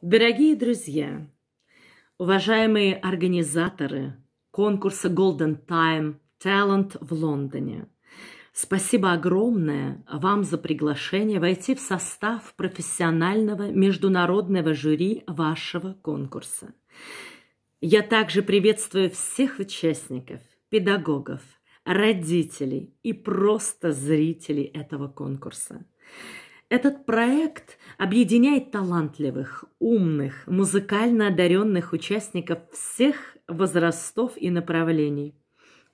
Дорогие друзья, уважаемые организаторы конкурса Golden Time Talent в Лондоне, спасибо огромное вам за приглашение войти в состав профессионального международного жюри вашего конкурса. Я также приветствую всех участников, педагогов, родителей и просто зрителей этого конкурса. Этот проект объединяет талантливых, умных, музыкально одаренных участников всех возрастов и направлений.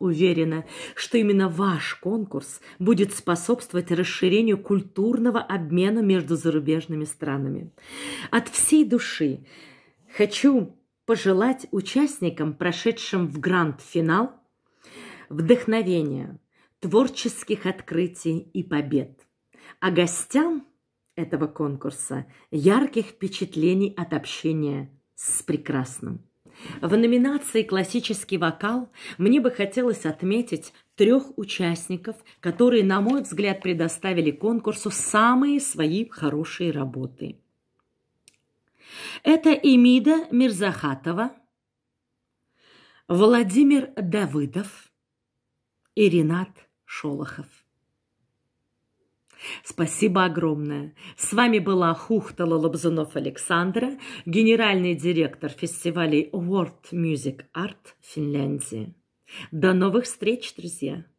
Уверена, что именно ваш конкурс будет способствовать расширению культурного обмена между зарубежными странами. От всей души хочу пожелать участникам, прошедшим в гранд-финал, вдохновения, творческих открытий и побед а гостям этого конкурса ярких впечатлений от общения с прекрасным. В номинации «Классический вокал» мне бы хотелось отметить трех участников, которые, на мой взгляд, предоставили конкурсу самые свои хорошие работы. Это Эмида Мирзахатова, Владимир Давыдов и Ренат Шолохов. Спасибо огромное. С вами была Хухтала Лобзунов Александра, генеральный директор фестивалей World Music Art Финляндии. До новых встреч, друзья!